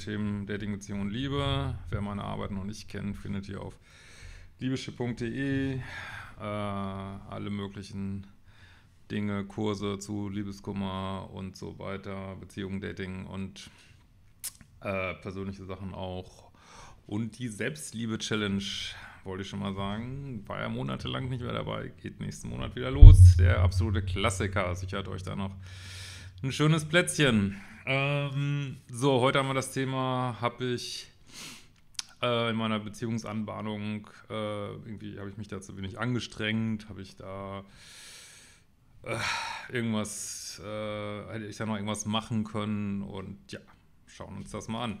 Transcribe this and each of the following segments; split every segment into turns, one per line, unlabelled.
Themen Dating, Beziehung und Liebe. Wer meine Arbeit noch nicht kennt, findet ihr auf liebeschipp.de äh, alle möglichen Dinge, Kurse zu Liebeskummer und so weiter, Beziehung, Dating und äh, persönliche Sachen auch. Und die Selbstliebe-Challenge, wollte ich schon mal sagen, war ja monatelang nicht mehr dabei, geht nächsten Monat wieder los. Der absolute Klassiker sichert euch da noch ein schönes Plätzchen. Ähm, so, heute haben wir das Thema, habe ich äh, in meiner Beziehungsanbahnung, äh, irgendwie habe ich mich da zu wenig angestrengt, habe ich da äh, irgendwas, äh, hätte ich da noch irgendwas machen können und ja, schauen uns das mal an.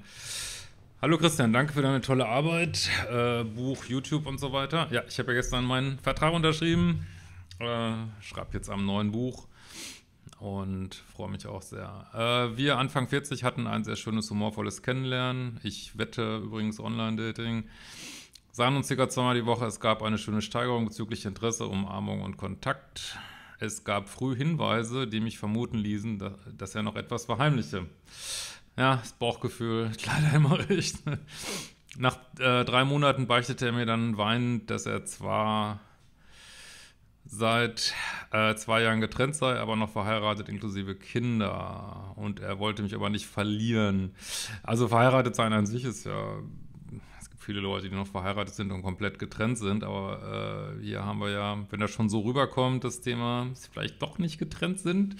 Hallo Christian, danke für deine tolle Arbeit, äh, Buch, YouTube und so weiter. Ja, ich habe ja gestern meinen Vertrag unterschrieben, äh, schreibe jetzt am neuen Buch und freue mich auch sehr. Äh, wir Anfang 40 hatten ein sehr schönes, humorvolles Kennenlernen. Ich wette übrigens Online-Dating. Sahen uns circa zweimal die Woche. Es gab eine schöne Steigerung bezüglich Interesse, Umarmung und Kontakt. Es gab früh Hinweise, die mich vermuten ließen, dass, er noch etwas verheimliche. Ja, das Bauchgefühl, leider immer recht. Nach äh, drei Monaten beichtete er mir dann weinend, dass er zwar seit äh, zwei Jahren getrennt sei, aber noch verheiratet inklusive Kinder. Und er wollte mich aber nicht verlieren. Also verheiratet sein an sich ist ja, es gibt viele Leute, die noch verheiratet sind und komplett getrennt sind, aber äh, hier haben wir ja, wenn das schon so rüberkommt, das Thema, dass sie vielleicht doch nicht getrennt sind.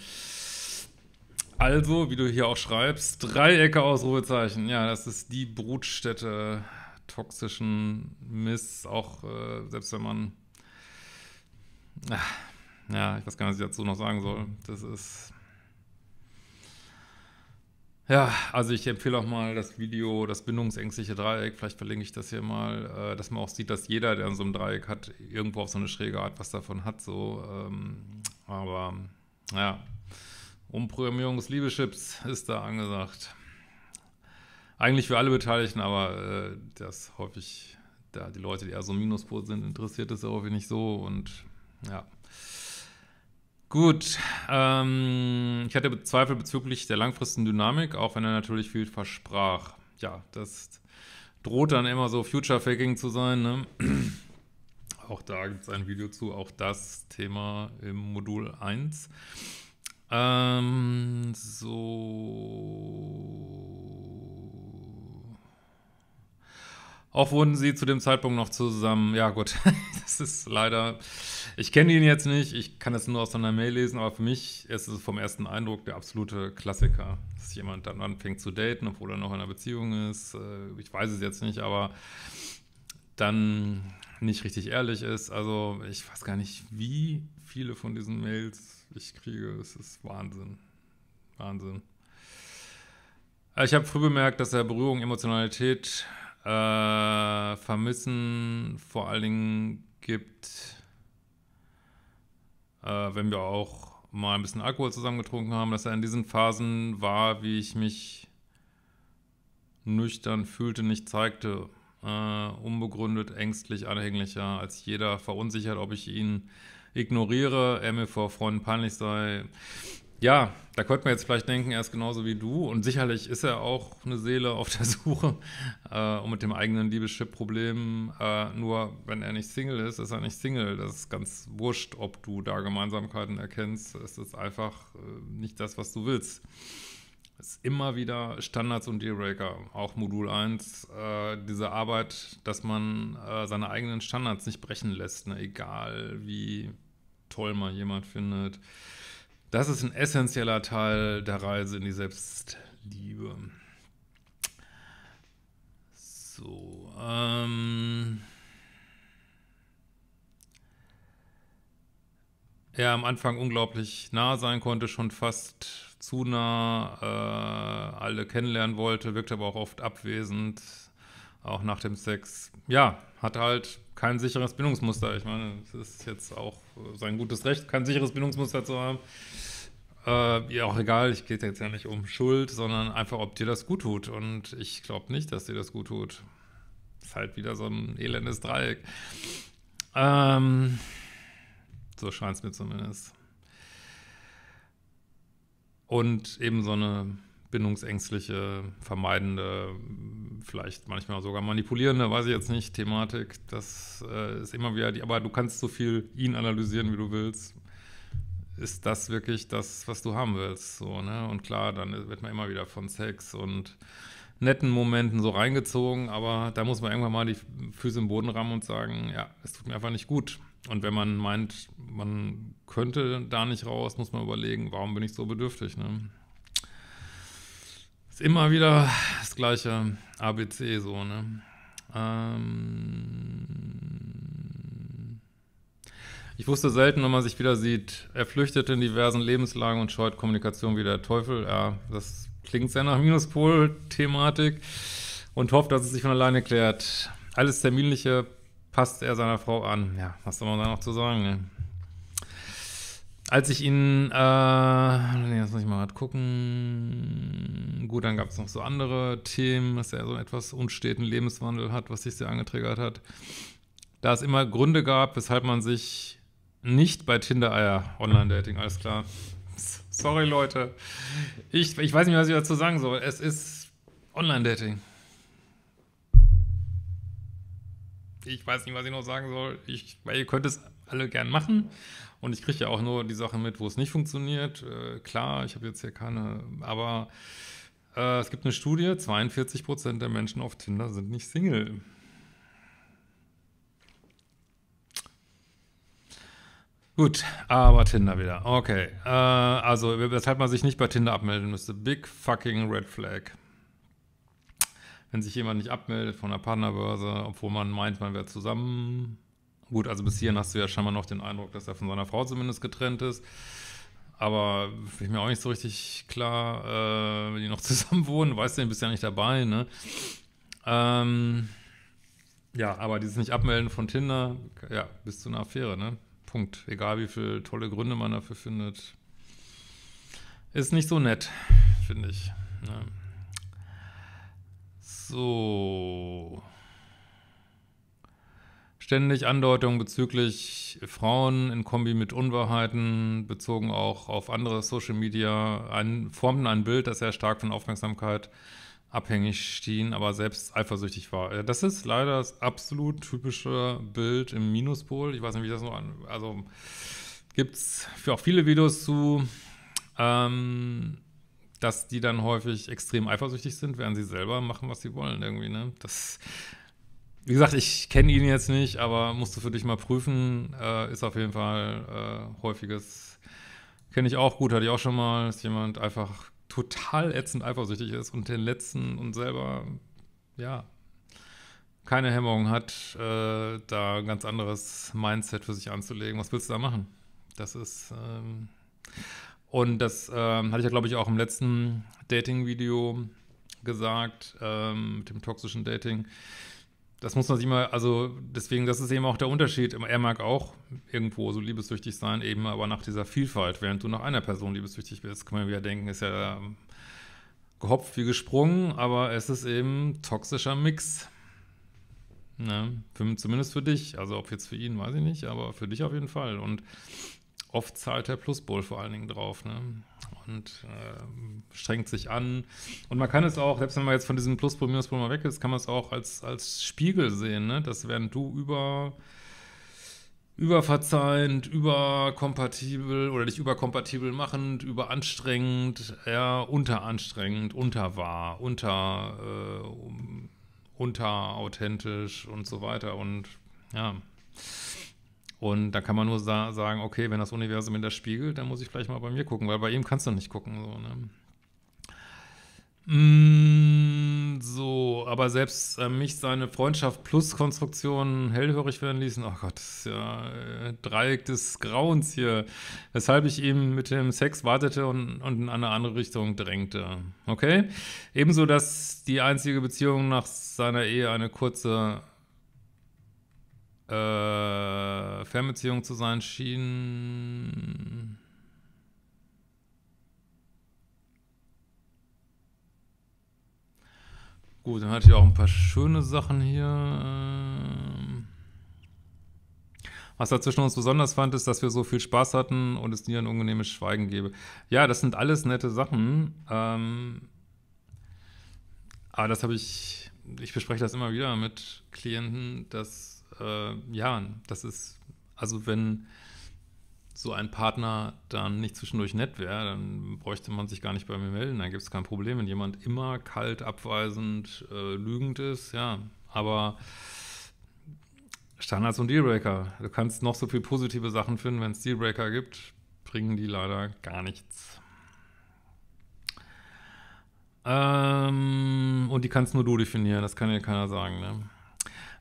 Also, wie du hier auch schreibst, Dreiecke Ausrufezeichen. Ja, das ist die Brutstätte toxischen Mist, auch äh, selbst wenn man Ah, ja, ich weiß gar nicht, was ich dazu noch sagen soll. Das ist. Ja, also ich empfehle auch mal das Video, das bindungsängstliche Dreieck. Vielleicht verlinke ich das hier mal, äh, dass man auch sieht, dass jeder, der in so einem Dreieck hat, irgendwo auf so eine schräge Art was davon hat. So, ähm, aber ja, Umprogrammierung des Liebeschips ist da angesagt. Eigentlich für alle Beteiligten, aber äh, das häufig, da die Leute, die eher so Minuspol sind, interessiert es häufig nicht so und ja. Gut, ähm, ich hatte Zweifel bezüglich der langfristigen Dynamik, auch wenn er natürlich viel versprach. Ja, das droht dann immer so Future-Faking zu sein. Ne? Auch da gibt es ein Video zu, auch das Thema im Modul 1. Ähm, so. Auch wurden sie zu dem Zeitpunkt noch zusammen. Ja, gut, das ist leider ich kenne ihn jetzt nicht, ich kann das nur aus seiner Mail lesen, aber für mich ist es vom ersten Eindruck der absolute Klassiker, dass jemand dann anfängt zu daten, obwohl er noch in einer Beziehung ist. Äh, ich weiß es jetzt nicht, aber dann nicht richtig ehrlich ist. Also ich weiß gar nicht, wie viele von diesen Mails ich kriege. Es ist Wahnsinn. Wahnsinn. Äh, ich habe früh bemerkt, dass er Berührung, Emotionalität, äh, Vermissen vor allen Dingen gibt äh, wenn wir auch mal ein bisschen Alkohol zusammengetrunken haben, dass er in diesen Phasen war, wie ich mich nüchtern fühlte, nicht zeigte. Äh, unbegründet, ängstlich, anhänglicher als jeder, verunsichert, ob ich ihn ignoriere, er mir vor Freunden peinlich sei. Ja, da könnte man jetzt vielleicht denken, er ist genauso wie du und sicherlich ist er auch eine Seele auf der Suche äh, und mit dem eigenen Liebeschip-Problem. Äh, nur wenn er nicht Single ist, ist er nicht Single. Das ist ganz wurscht, ob du da Gemeinsamkeiten erkennst. Es ist einfach äh, nicht das, was du willst. Es ist immer wieder Standards und Dealbreaker, auch Modul 1, äh, diese Arbeit, dass man äh, seine eigenen Standards nicht brechen lässt, ne? egal wie toll man jemand findet das ist ein essentieller Teil der Reise in die Selbstliebe. So, ähm. er am Anfang unglaublich nah sein konnte, schon fast zu nah, äh, alle kennenlernen wollte, wirkte aber auch oft abwesend, auch nach dem Sex. Ja, hat halt kein sicheres Bindungsmuster. Ich meine, es ist jetzt auch sein gutes Recht, kein sicheres Bindungsmuster zu haben. Äh, ja, auch egal, ich gehe jetzt ja nicht um Schuld, sondern einfach, ob dir das gut tut. Und ich glaube nicht, dass dir das gut tut. Ist halt wieder so ein elendes Dreieck. Ähm, so scheint es mir zumindest. Und eben so eine bindungsängstliche, vermeidende vielleicht manchmal sogar manipulierende, weiß ich jetzt nicht, Thematik. Das äh, ist immer wieder die, aber du kannst so viel ihn analysieren, wie du willst. Ist das wirklich das, was du haben willst? So, ne? Und klar, dann wird man immer wieder von Sex und netten Momenten so reingezogen, aber da muss man irgendwann mal die Füße im Boden rammen und sagen, ja, es tut mir einfach nicht gut. Und wenn man meint, man könnte da nicht raus, muss man überlegen, warum bin ich so bedürftig, ne? ist immer wieder das gleiche ABC so, ne? Ähm ich wusste selten, wenn man sich wieder sieht. Er flüchtet in diversen Lebenslagen und scheut Kommunikation wie der Teufel. Ja, das klingt sehr nach Minuspol-Thematik und hofft, dass es sich von alleine klärt. Alles Terminliche passt er seiner Frau an. Ja, was soll man da noch zu sagen, ne? Als ich ihn, äh, nee, das muss ich mal gucken. Gut, dann gab es noch so andere Themen, dass er so einen etwas unsteten Lebenswandel hat, was sich sehr angetriggert hat. Da es immer Gründe gab, weshalb man sich nicht bei Tinder, ah ja, Online-Dating, alles klar. Sorry, Leute. Ich, ich weiß nicht, was ich dazu sagen soll. Es ist Online-Dating. Ich weiß nicht, was ich noch sagen soll. Ich, weil ihr könnt es alle gern machen. Und ich kriege ja auch nur die Sachen mit, wo es nicht funktioniert. Äh, klar, ich habe jetzt hier keine, aber äh, es gibt eine Studie, 42 der Menschen auf Tinder sind nicht Single. Gut, aber Tinder wieder. Okay. Äh, also, weshalb man sich nicht bei Tinder abmelden müsste. Big fucking Red Flag. Wenn sich jemand nicht abmeldet von der Partnerbörse, obwohl man meint, man wäre zusammen. Gut, also bis hierhin hast du ja scheinbar noch den Eindruck, dass er von seiner Frau zumindest getrennt ist aber ich mir auch nicht so richtig klar, äh, wenn die noch zusammen wohnen, weißt du, du bist ja nicht dabei, ne? Ähm, ja, aber dieses Nicht-Abmelden von Tinder, ja, bist du eine Affäre, ne? Punkt. Egal wie viele tolle Gründe man dafür findet. Ist nicht so nett, finde ich. Ne? So ständig Andeutungen bezüglich Frauen in Kombi mit Unwahrheiten, bezogen auch auf andere Social Media, ein, formten ein Bild, das sehr stark von Aufmerksamkeit abhängig schien, aber selbst eifersüchtig war. Äh, das ist leider das absolut typische Bild im Minuspol. Ich weiß nicht, wie das noch an. Also gibt es auch viele Videos zu, ähm, dass die dann häufig extrem eifersüchtig sind, während sie selber machen, was sie wollen irgendwie. Ne? Das wie gesagt, ich kenne ihn jetzt nicht, aber musst du für dich mal prüfen. Äh, ist auf jeden Fall äh, häufiges. Kenne ich auch gut, hatte ich auch schon mal, dass jemand einfach total ätzend eifersüchtig ist und den letzten und selber, ja, keine Hemmung hat, äh, da ein ganz anderes Mindset für sich anzulegen. Was willst du da machen? Das ist. Ähm und das ähm, hatte ich ja, glaube ich, auch im letzten Dating-Video gesagt, ähm, mit dem toxischen Dating das muss man sich mal, also deswegen, das ist eben auch der Unterschied. Er mag auch irgendwo so liebessüchtig sein, eben aber nach dieser Vielfalt. Während du nach einer Person liebessüchtig bist, kann man wieder denken, ist ja ähm, gehopft wie gesprungen, aber es ist eben toxischer Mix. Ne? Für, zumindest für dich. Also ob jetzt für ihn, weiß ich nicht, aber für dich auf jeden Fall. Und oft zahlt der Plusbull vor allen Dingen drauf. Ne? und äh, strengt sich an. Und man kann es auch, selbst wenn man jetzt von diesem Pluspol, Minuspol mal weg ist, kann man es auch als, als Spiegel sehen, ne? dass während du über überverzeihend, überkompatibel oder dich überkompatibel machend, überanstrengend, ja, unteranstrengend, unterwahr, unter, äh, unterauthentisch und so weiter und ja. Und da kann man nur sa sagen, okay, wenn das Universum in der spiegelt, dann muss ich vielleicht mal bei mir gucken, weil bei ihm kannst du nicht gucken. So, ne? mm, so aber selbst äh, mich seine Freundschaft plus Konstruktion hellhörig werden ließen, oh Gott, das ist ja äh, Dreieck des Grauens hier, weshalb ich ihm mit dem Sex wartete und, und in eine andere Richtung drängte. Okay? Ebenso, dass die einzige Beziehung nach seiner Ehe eine kurze äh, Fernbeziehung zu sein schien. Gut, dann hatte ich auch ein paar schöne Sachen hier. Ähm. Was er zwischen uns besonders fand, ist, dass wir so viel Spaß hatten und es nie ein unangenehmes Schweigen gäbe. Ja, das sind alles nette Sachen. Ähm, aber ah, das habe ich, ich bespreche das immer wieder mit Klienten, dass äh, ja, das ist, also wenn so ein Partner dann nicht zwischendurch nett wäre, dann bräuchte man sich gar nicht bei mir melden, dann gibt es kein Problem, wenn jemand immer kalt, abweisend, äh, lügend ist, ja, aber Standards und Dealbreaker, du kannst noch so viel positive Sachen finden, wenn es Dealbreaker gibt, bringen die leider gar nichts. Ähm, und die kannst nur du definieren, das kann dir keiner sagen, ne?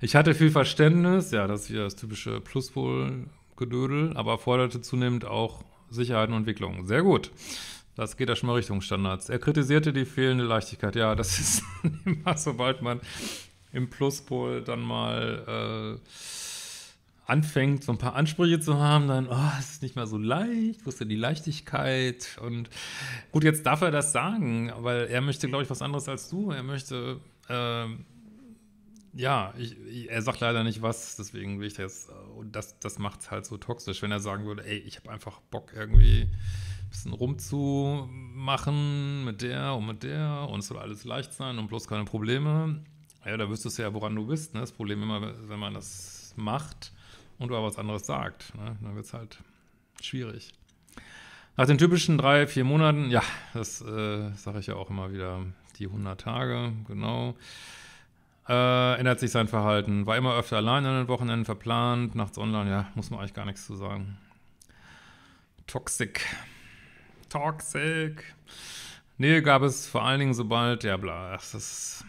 Ich hatte viel Verständnis, ja, das ist wieder das typische Pluspol-Gedödel, aber forderte zunehmend auch Sicherheit und Entwicklung. Sehr gut. Das geht ja schon mal Richtung Standards. Er kritisierte die fehlende Leichtigkeit. Ja, das ist immer, sobald man im Pluspol dann mal äh, anfängt, so ein paar Ansprüche zu haben, dann, oh, es ist nicht mehr so leicht, wo ist denn die Leichtigkeit? Und gut, jetzt darf er das sagen, weil er möchte, glaube ich, was anderes als du. Er möchte. Äh, ja, ich, er sagt leider nicht was, deswegen will ich das. jetzt, äh, das, das macht es halt so toxisch, wenn er sagen würde, ey, ich habe einfach Bock, irgendwie ein bisschen rumzumachen mit der und mit der und es soll alles leicht sein und bloß keine Probleme. Ja, da wüsstest du ja, woran du bist. Ne? Das Problem immer, wenn man das macht und du aber was anderes sagt, ne? dann wird es halt schwierig. Nach den typischen drei, vier Monaten, ja, das äh, sage ich ja auch immer wieder, die 100 Tage, genau. Äh, ändert sich sein Verhalten. War immer öfter allein an den Wochenenden, verplant, nachts online. Ja, muss man eigentlich gar nichts zu sagen. Toxic. Toxic. Nähe gab es vor allen Dingen, sobald, ja, bla, ach, das,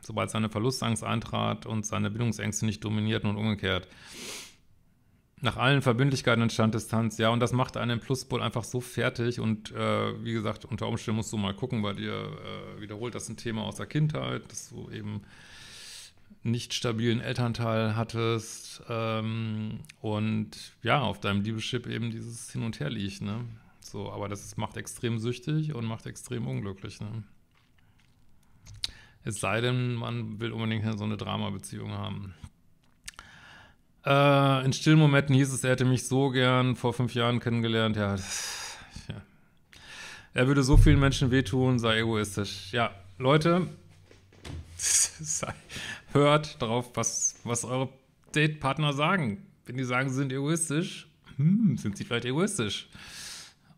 sobald seine Verlustangst eintrat und seine Bindungsängste nicht dominierten und umgekehrt. Nach allen Verbindlichkeiten entstand Distanz, ja, und das macht einen Pluspol einfach so fertig und äh, wie gesagt, unter Umständen musst du mal gucken, weil dir äh, wiederholt das ein Thema aus der Kindheit, dass du eben nicht stabilen Elternteil hattest ähm, und ja, auf deinem Liebeschip eben dieses Hin und Her liegt, ne? So, aber das macht extrem süchtig und macht extrem unglücklich, ne? Es sei denn, man will unbedingt so eine Drama-Beziehung haben. Äh, in stillen Momenten hieß es, er hätte mich so gern vor fünf Jahren kennengelernt. Ja, das, ja. Er würde so vielen Menschen wehtun, sei egoistisch. Ja, Leute, sei, hört drauf, was, was eure Datepartner sagen. Wenn die sagen, sie sind egoistisch, hm, sind sie vielleicht egoistisch.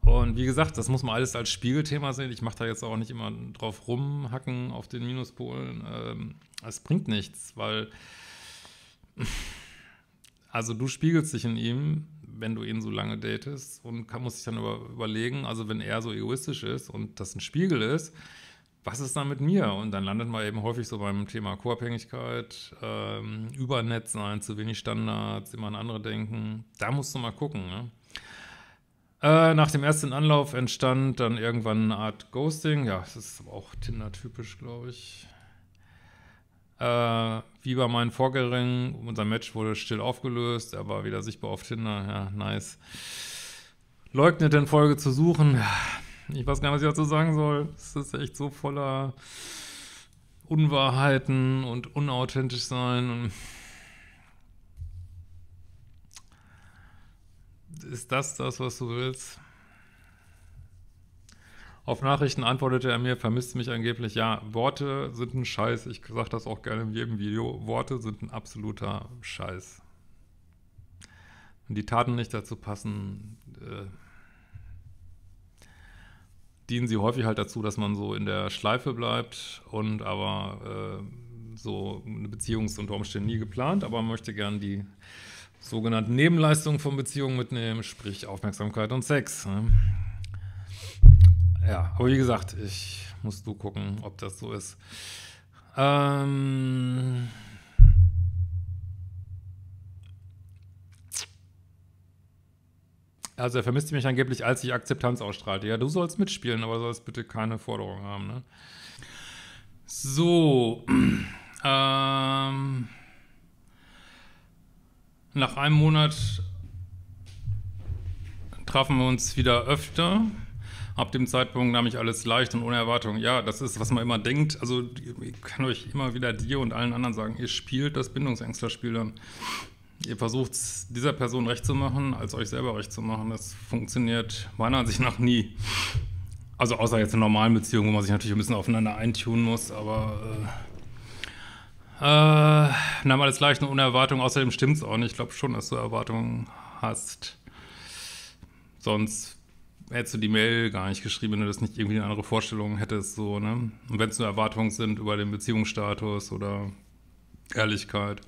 Und wie gesagt, das muss man alles als Spiegelthema sehen. Ich mache da jetzt auch nicht immer drauf rumhacken auf den Minuspolen. Ähm, es ähm, bringt nichts, weil also du spiegelst dich in ihm, wenn du ihn so lange datest und kann, muss sich dann über, überlegen, also wenn er so egoistisch ist und das ein Spiegel ist, was ist da mit mir? Und dann landet man eben häufig so beim Thema Co-Abhängigkeit, ähm, übernett sein, zu wenig Standards, immer an andere denken. Da musst du mal gucken. Ne? Äh, nach dem ersten Anlauf entstand dann irgendwann eine Art Ghosting. Ja, das ist aber auch Tinder-typisch, glaube ich. Äh, wie bei meinen Vorgängen, unser Match wurde still aufgelöst, er war wieder sichtbar auf Tinder. Ja, nice. Leugnet in Folge zu suchen. Ja ich weiß gar nicht, was ich dazu sagen soll. Es ist echt so voller Unwahrheiten und unauthentisch sein ist das das, was du willst? Auf Nachrichten antwortete er mir, vermisst mich angeblich. Ja, Worte sind ein Scheiß. Ich sage das auch gerne in jedem Video. Worte sind ein absoluter Scheiß. Wenn die Taten nicht dazu passen, äh dienen sie häufig halt dazu, dass man so in der Schleife bleibt und aber äh, so eine Beziehung ist unter Umständen nie geplant, aber man möchte gern die sogenannten Nebenleistungen von Beziehungen mitnehmen, sprich Aufmerksamkeit und Sex. Ne? Ja, aber wie gesagt, ich muss du gucken, ob das so ist. Ähm. Also er vermisste mich angeblich, als ich Akzeptanz ausstrahlte. Ja, du sollst mitspielen, aber sollst bitte keine Forderungen haben. Ne? So. Ähm, nach einem Monat trafen wir uns wieder öfter. Ab dem Zeitpunkt nahm ich alles leicht und ohne Erwartung. Ja, das ist, was man immer denkt. Also ich kann euch immer wieder dir und allen anderen sagen, ihr spielt das Bindungsängstler-Spiel dann ihr versucht es dieser Person recht zu machen, als euch selber recht zu machen. Das funktioniert meiner Ansicht nach nie. Also außer jetzt in normalen Beziehungen, wo man sich natürlich ein bisschen aufeinander eintun muss, aber äh, äh, na mal das gleiche ohne Erwartung, außerdem stimmt es auch nicht. Ich glaube schon, dass du Erwartungen hast. Sonst hättest du die Mail gar nicht geschrieben, wenn du das nicht irgendwie eine andere Vorstellung hättest, so, ne? Und wenn es nur Erwartungen sind über den Beziehungsstatus oder Ehrlichkeit.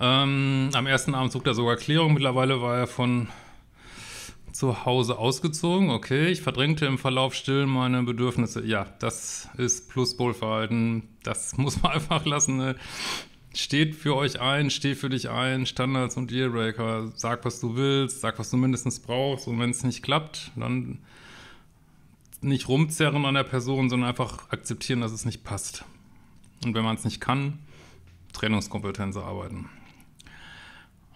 Ähm, am ersten Abend sucht er sogar Klärung. Mittlerweile war er von zu Hause ausgezogen. Okay, ich verdrängte im Verlauf still meine Bedürfnisse. Ja, das ist Pluspolverhalten. Das muss man einfach lassen. Ne? Steht für euch ein, steht für dich ein. Standards und Dealbreaker. Sag, was du willst, sag, was du mindestens brauchst. Und wenn es nicht klappt, dann nicht rumzerren an der Person, sondern einfach akzeptieren, dass es nicht passt. Und wenn man es nicht kann, Trennungskompetenz arbeiten.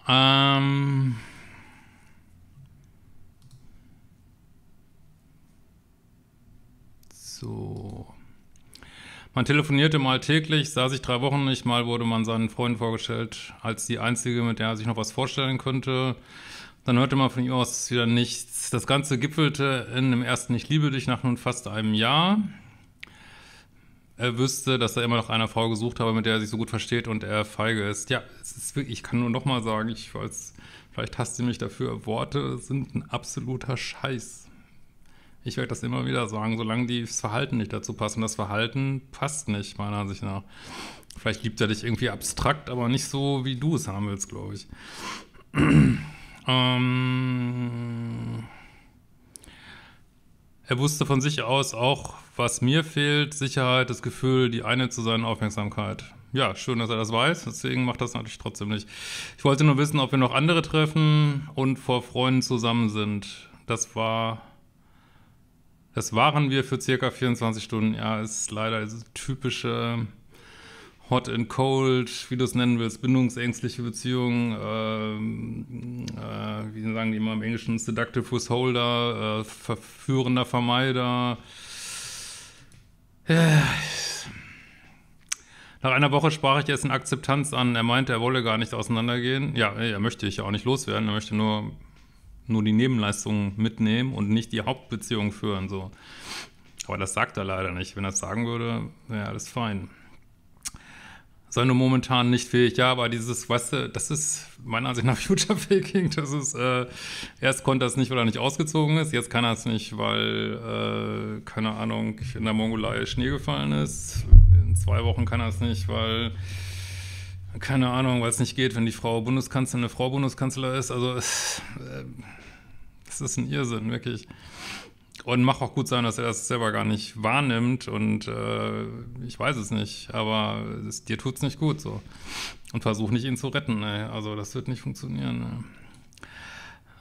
Ähm. So. Man telefonierte mal täglich, sah sich drei Wochen nicht, mal wurde man seinen Freunden vorgestellt als die einzige, mit der er sich noch was vorstellen könnte. Dann hörte man von ihm aus wieder nichts. Das Ganze gipfelte in dem ersten Ich liebe dich nach nun fast einem Jahr er wüsste, dass er immer noch eine Frau gesucht habe, mit der er sich so gut versteht und er feige ist. Ja, es ist wirklich, ich kann nur nochmal sagen, ich weiß, vielleicht hasst ihr mich dafür, Worte sind ein absoluter Scheiß. Ich werde das immer wieder sagen, solange das Verhalten nicht dazu passt. Und das Verhalten passt nicht, meiner Ansicht nach. Vielleicht liebt er dich irgendwie abstrakt, aber nicht so, wie du es haben willst, glaube ich. ähm. Er wusste von sich aus auch, was mir fehlt, Sicherheit, das Gefühl, die eine zu sein, Aufmerksamkeit. Ja, schön, dass er das weiß, deswegen macht das natürlich trotzdem nicht. Ich wollte nur wissen, ob wir noch andere treffen und vor Freunden zusammen sind. Das war das waren wir für circa 24 Stunden. Ja, ist leider diese typische Hot and Cold, wie du es nennen willst, bindungsängstliche Beziehungen, ähm, äh, wie sagen die immer im Englischen, Seductive Withholder, äh, verführender Vermeider. Äh. Nach einer Woche sprach ich jetzt in Akzeptanz an. Er meinte, er wolle gar nicht auseinandergehen. Ja, er möchte ich ja auch nicht loswerden. Er möchte nur, nur die Nebenleistungen mitnehmen und nicht die Hauptbeziehung führen. So. Aber das sagt er leider nicht. Wenn er es sagen würde, wäre alles fein sei nur momentan nicht fähig. Ja, aber dieses, weißt du, das ist meiner Ansicht nach Future Faking. Das ist, äh, erst konnte er es nicht, weil er nicht ausgezogen ist, jetzt kann er es nicht, weil, äh, keine Ahnung, in der Mongolei Schnee gefallen ist. In zwei Wochen kann er es nicht, weil, keine Ahnung, weil es nicht geht, wenn die Frau Bundeskanzlerin eine Frau Bundeskanzler ist. Also, es, äh, ist ein Irrsinn, wirklich. Und mag auch gut sein, dass er das selber gar nicht wahrnimmt und äh, ich weiß es nicht, aber es, dir es nicht gut so. Und versuch nicht ihn zu retten, ey. Also das wird nicht funktionieren. Ey.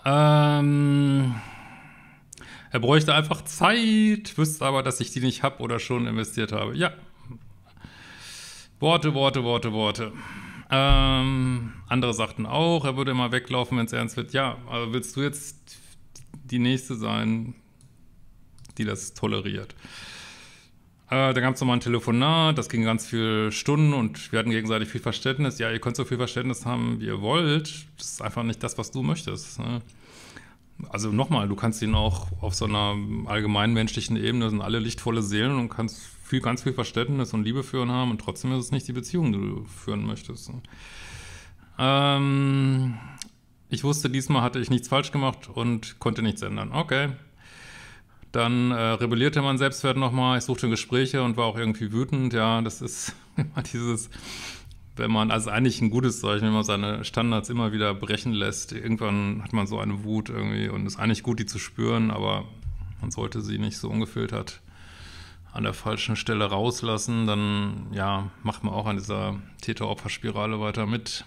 Ähm, er bräuchte einfach Zeit, wüsste aber, dass ich die nicht habe oder schon investiert habe. Ja. Worte, Worte, Worte, Worte. Ähm, andere sagten auch, er würde immer weglaufen, wenn es ernst wird. Ja, also willst du jetzt die nächste sein? die das toleriert. Äh, dann gab es nochmal ein Telefonat, das ging ganz viele Stunden und wir hatten gegenseitig viel Verständnis. Ja, ihr könnt so viel Verständnis haben, wie ihr wollt. Das ist einfach nicht das, was du möchtest. Ne? Also nochmal, du kannst ihn auch auf so einer allgemeinmenschlichen Ebene, sind alle lichtvolle Seelen und kannst viel, ganz viel Verständnis und Liebe führen haben und trotzdem ist es nicht die Beziehung, die du führen möchtest. Ne? Ähm, ich wusste, diesmal hatte ich nichts falsch gemacht und konnte nichts ändern. Okay, dann äh, rebellierte mein Selbstwert nochmal. Ich suchte Gespräche und war auch irgendwie wütend. Ja, das ist immer dieses, wenn man, also eigentlich ein gutes Zeichen, wenn man seine Standards immer wieder brechen lässt. Irgendwann hat man so eine Wut irgendwie und ist eigentlich gut, die zu spüren, aber man sollte sie nicht so ungefiltert an der falschen Stelle rauslassen. Dann, ja, macht man auch an dieser Täter-Opfer-Spirale weiter mit.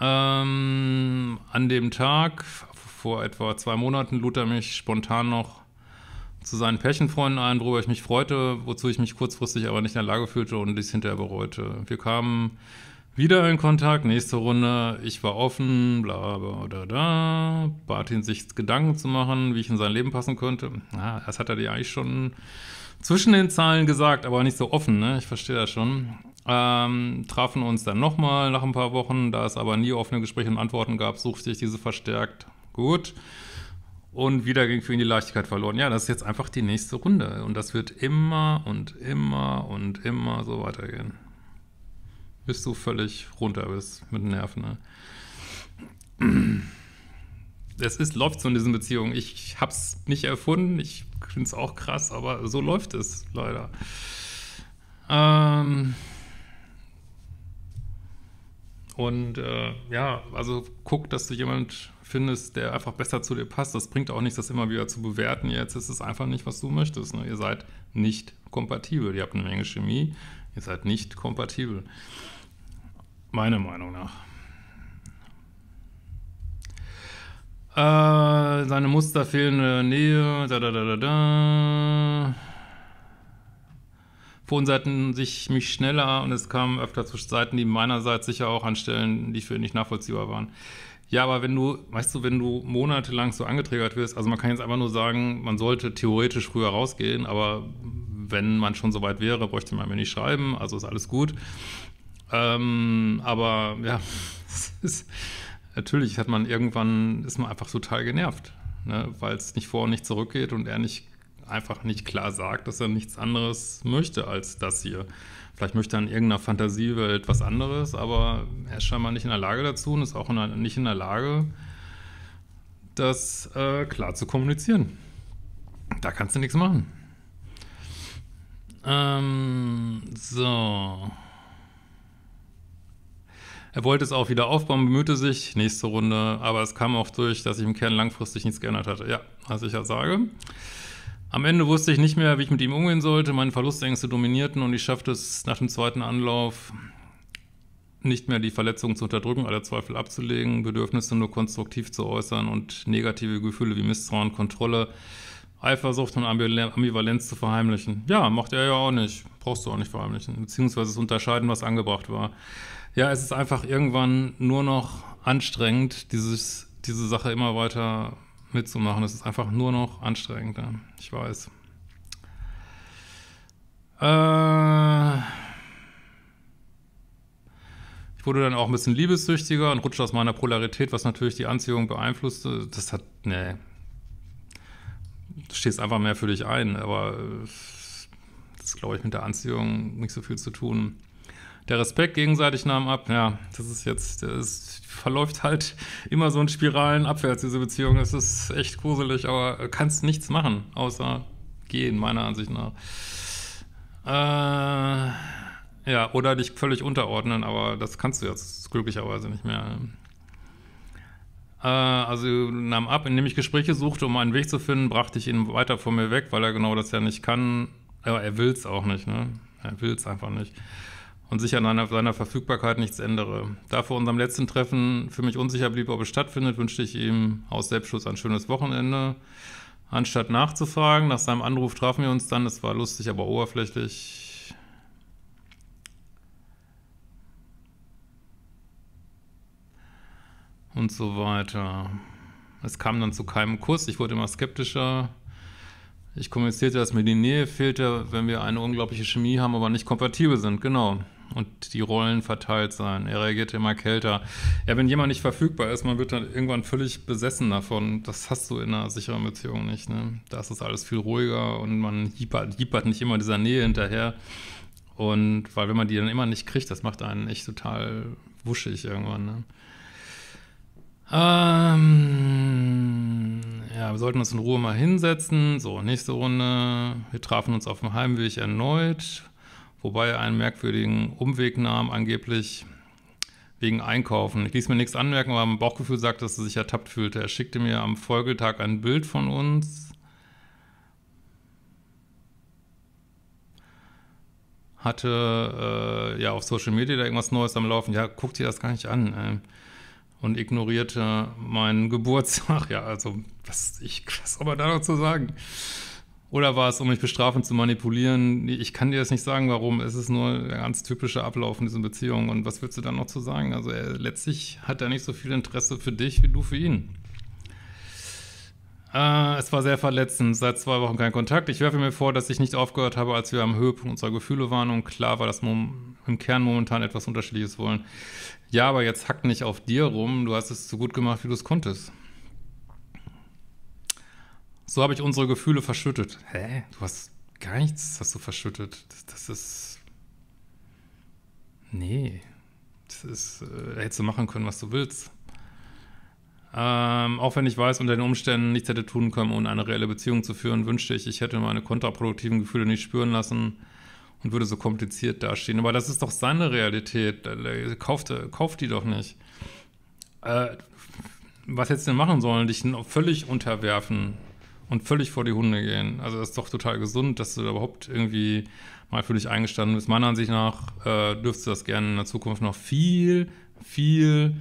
Ähm, an dem Tag vor etwa zwei Monaten lud er mich spontan noch zu seinen Pärchenfreunden ein, worüber ich mich freute, wozu ich mich kurzfristig aber nicht in der Lage fühlte und dies hinterher bereute. Wir kamen wieder in Kontakt, nächste Runde, ich war offen, bla bla da da, bat ihn sich Gedanken zu machen, wie ich in sein Leben passen könnte. Ah, das hat er dir eigentlich schon zwischen den Zahlen gesagt, aber nicht so offen, ne? Ich verstehe das schon. Ähm, trafen uns dann nochmal nach ein paar Wochen, da es aber nie offene Gespräche und Antworten gab, suchte ich diese verstärkt Gut. Und wieder ging für ihn die Leichtigkeit verloren. Ja, das ist jetzt einfach die nächste Runde. Und das wird immer und immer und immer so weitergehen. Bis du völlig runter bist mit den Nerven. Ne? Es ist, läuft so in diesen Beziehungen. Ich habe es nicht erfunden. Ich finde es auch krass, aber so läuft es leider. Ähm. Und äh, ja, also guck, dass du jemanden findest, der einfach besser zu dir passt. Das bringt auch nichts, das immer wieder zu bewerten. Jetzt ist es einfach nicht, was du möchtest. Ne? Ihr seid nicht kompatibel. Ihr habt eine Menge Chemie, ihr seid nicht kompatibel. Meiner Meinung nach. Äh, seine Muster fehlende Nähe, da da da da da. Fronseiten sich mich schneller und es kam öfter zu Seiten, die meinerseits sicher auch anstellen, die für ihn nicht nachvollziehbar waren. Ja, aber wenn du, weißt du, wenn du monatelang so angetriggert wirst, also man kann jetzt einfach nur sagen, man sollte theoretisch früher rausgehen, aber wenn man schon so weit wäre, bräuchte man mir nicht schreiben, also ist alles gut. Ähm, aber ja, ist, natürlich hat man irgendwann, ist man einfach total genervt, ne? weil es nicht vor und nicht zurückgeht und er nicht einfach nicht klar sagt, dass er nichts anderes möchte als das hier. Vielleicht möchte er in irgendeiner Fantasiewelt was anderes, aber er ist scheinbar nicht in der Lage dazu und ist auch in der, nicht in der Lage, das äh, klar zu kommunizieren. Da kannst du nichts machen. Ähm, so. Er wollte es auch wieder aufbauen, bemühte sich, nächste Runde, aber es kam auch durch, dass sich im Kern langfristig nichts geändert hatte. Ja, was ich ja sage. Am Ende wusste ich nicht mehr, wie ich mit ihm umgehen sollte. Meine Verlustängste dominierten und ich schaffte es nach dem zweiten Anlauf nicht mehr die Verletzungen zu unterdrücken, alle Zweifel abzulegen, Bedürfnisse nur konstruktiv zu äußern und negative Gefühle wie Misstrauen, Kontrolle, Eifersucht und Ambivalenz zu verheimlichen. Ja, macht er ja auch nicht. Brauchst du auch nicht verheimlichen. Beziehungsweise es unterscheiden, was angebracht war. Ja, es ist einfach irgendwann nur noch anstrengend, dieses, diese Sache immer weiter mitzumachen. Es ist einfach nur noch anstrengender. Ich weiß. Äh ich wurde dann auch ein bisschen liebessüchtiger und rutschte aus meiner Polarität, was natürlich die Anziehung beeinflusste. Das hat, nee. Du stehst einfach mehr für dich ein, aber äh, das ist, glaube ich, mit der Anziehung nicht so viel zu tun der Respekt gegenseitig nahm ab. Ja, das ist jetzt, das verläuft halt immer so in Spiralen abwärts, diese Beziehung. Das ist echt gruselig, aber du kannst nichts machen, außer gehen, meiner Ansicht nach. Äh, ja, oder dich völlig unterordnen, aber das kannst du jetzt glücklicherweise nicht mehr. Äh, also nahm ab, indem ich Gespräche suchte, um einen Weg zu finden, brachte ich ihn weiter von mir weg, weil er genau das ja nicht kann. Aber er will es auch nicht, ne? Er will es einfach nicht und sich an einer, seiner Verfügbarkeit nichts ändere. Da vor unserem letzten Treffen für mich unsicher blieb, ob es stattfindet, wünschte ich ihm aus Selbstschutz ein schönes Wochenende. Anstatt nachzufragen, nach seinem Anruf trafen wir uns dann. Es war lustig, aber oberflächlich. Und so weiter. Es kam dann zu keinem Kuss. Ich wurde immer skeptischer. Ich kommunizierte, dass mir die Nähe fehlte, wenn wir eine unglaubliche Chemie haben, aber nicht kompatibel sind. Genau und die Rollen verteilt sein. Er reagiert immer kälter. Ja, wenn jemand nicht verfügbar ist, man wird dann irgendwann völlig besessen davon. Das hast du in einer sicheren Beziehung nicht. Ne? Da ist das alles viel ruhiger und man hiepert, hiepert nicht immer dieser Nähe hinterher. Und weil wenn man die dann immer nicht kriegt, das macht einen echt total wuschig irgendwann. Ne? Ähm, ja, wir sollten uns in Ruhe mal hinsetzen. So, nächste Runde. Wir trafen uns auf dem Heimweg erneut wobei er einen merkwürdigen Umweg nahm, angeblich wegen Einkaufen. Ich ließ mir nichts anmerken, aber mein Bauchgefühl sagt, dass er sich ertappt fühlte. Er schickte mir am Folgetag ein Bild von uns. Hatte äh, ja auf Social Media da irgendwas Neues am Laufen. Ja, guck dir das gar nicht an. Ey. Äh. Und ignorierte meinen Geburtstag. Ja, also, was, ich, was soll man da noch zu sagen? Oder war es, um mich bestrafend zu manipulieren? Ich kann dir jetzt nicht sagen, warum. Es ist nur der ganz typische Ablauf in diesen Beziehungen. Und was willst du dann noch zu sagen? Also er, letztlich hat er nicht so viel Interesse für dich wie du für ihn. Äh, es war sehr verletzend. Seit zwei Wochen kein Kontakt. Ich werfe mir vor, dass ich nicht aufgehört habe, als wir am Höhepunkt unserer Gefühle waren. Und klar war, dass wir im Kern momentan etwas Unterschiedliches wollen. Ja, aber jetzt hack nicht auf dir rum. Du hast es so gut gemacht, wie du es konntest. So habe ich unsere Gefühle verschüttet. Hä? Du hast gar nichts hast du verschüttet. Das, das ist. Nee. Das ist. Äh, hättest du machen können, was du willst. Ähm, auch wenn ich weiß, unter den Umständen nichts hätte tun können, ohne eine reelle Beziehung zu führen, wünschte ich, ich hätte meine kontraproduktiven Gefühle nicht spüren lassen und würde so kompliziert dastehen. Aber das ist doch seine Realität. Kauft, äh, äh, kauft die doch nicht. Äh, was hättest du denn machen sollen? Dich völlig unterwerfen und völlig vor die Hunde gehen. Also das ist doch total gesund, dass du da überhaupt irgendwie mal für dich eingestanden bist. Meiner Ansicht nach äh, dürfst du das gerne in der Zukunft noch viel, viel,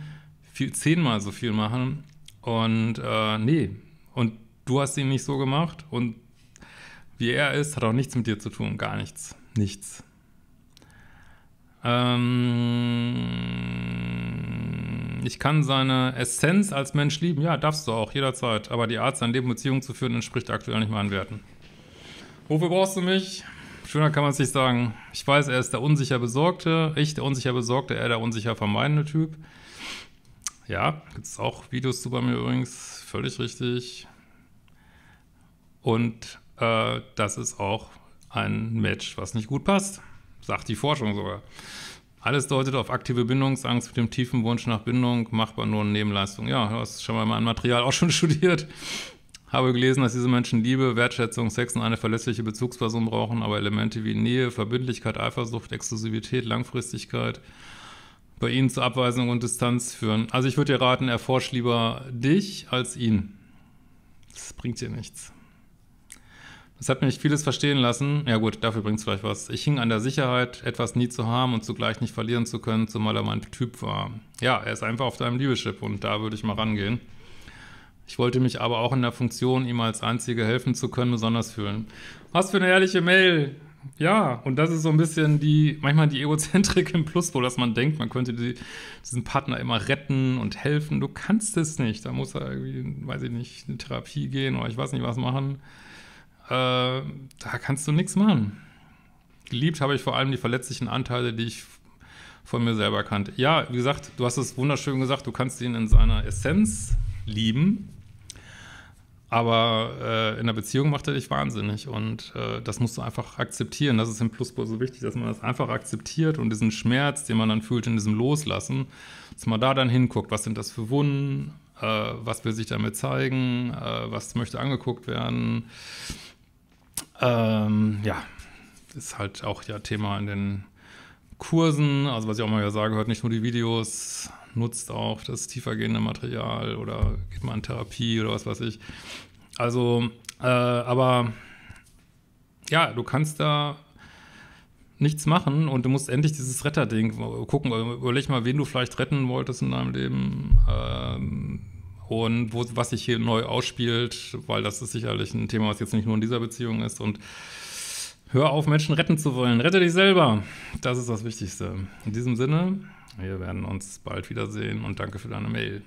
viel zehnmal so viel machen. Und äh, nee, und du hast ihn nicht so gemacht und wie er ist, hat auch nichts mit dir zu tun, gar nichts, nichts. Ähm, ich kann seine Essenz als Mensch lieben. Ja, darfst du auch, jederzeit. Aber die Art, sein Leben Beziehungen zu führen, entspricht aktuell nicht meinen Werten. Wofür brauchst du mich? Schöner kann man es nicht sagen. Ich weiß, er ist der unsicher Besorgte. Ich, der unsicher Besorgte, er der unsicher vermeidende Typ. Ja, gibt es auch Videos zu bei mir übrigens. Völlig richtig. Und äh, das ist auch ein Match, was nicht gut passt sagt die Forschung sogar. Alles deutet auf aktive Bindungsangst mit dem tiefen Wunsch nach Bindung, machbar nur eine Nebenleistung. Ja, du hast schon mal mein Material auch schon studiert. Habe gelesen, dass diese Menschen Liebe, Wertschätzung, Sex und eine verlässliche Bezugsperson brauchen, aber Elemente wie Nähe, Verbindlichkeit, Eifersucht, Exklusivität, Langfristigkeit bei ihnen zu Abweisung und Distanz führen. Also ich würde dir raten, erforsch lieber dich als ihn. Das bringt dir nichts. Das hat mich vieles verstehen lassen. Ja gut, dafür bringt es vielleicht was. Ich hing an der Sicherheit, etwas nie zu haben und zugleich nicht verlieren zu können, zumal er mein Typ war. Ja, er ist einfach auf deinem Liebeschip und da würde ich mal rangehen. Ich wollte mich aber auch in der Funktion, ihm als Einzige helfen zu können, besonders fühlen. Was für eine ehrliche Mail! Ja, und das ist so ein bisschen die, manchmal die Egozentrik im Pluspol, dass man denkt, man könnte die, diesen Partner immer retten und helfen. Du kannst es nicht. Da muss er irgendwie, weiß ich nicht, in Therapie gehen oder ich weiß nicht was machen. Äh, da kannst du nichts machen. Geliebt habe ich vor allem die verletzlichen Anteile, die ich von mir selber kannte. Ja, wie gesagt, du hast es wunderschön gesagt, du kannst ihn in seiner Essenz lieben, aber äh, in der Beziehung macht er dich wahnsinnig und äh, das musst du einfach akzeptieren. Das ist im Pluspol so wichtig, dass man das einfach akzeptiert und diesen Schmerz, den man dann fühlt in diesem Loslassen, dass man da dann hinguckt, was sind das für Wunden, äh, was will sich damit zeigen, äh, was möchte angeguckt werden. Ähm, ja, ist halt auch ja Thema in den Kursen. Also was ich auch mal wieder sage, hört nicht nur die Videos, nutzt auch das tiefergehende Material oder geht mal in Therapie oder was weiß ich. Also, äh, aber ja, du kannst da nichts machen und du musst endlich dieses Retterding gucken. Überleg mal, wen du vielleicht retten wolltest in deinem Leben. Ähm, und wo, was sich hier neu ausspielt, weil das ist sicherlich ein Thema, was jetzt nicht nur in dieser Beziehung ist. Und hör auf, Menschen retten zu wollen. Rette dich selber. Das ist das Wichtigste. In diesem Sinne, wir werden uns bald wiedersehen und danke für deine Mail.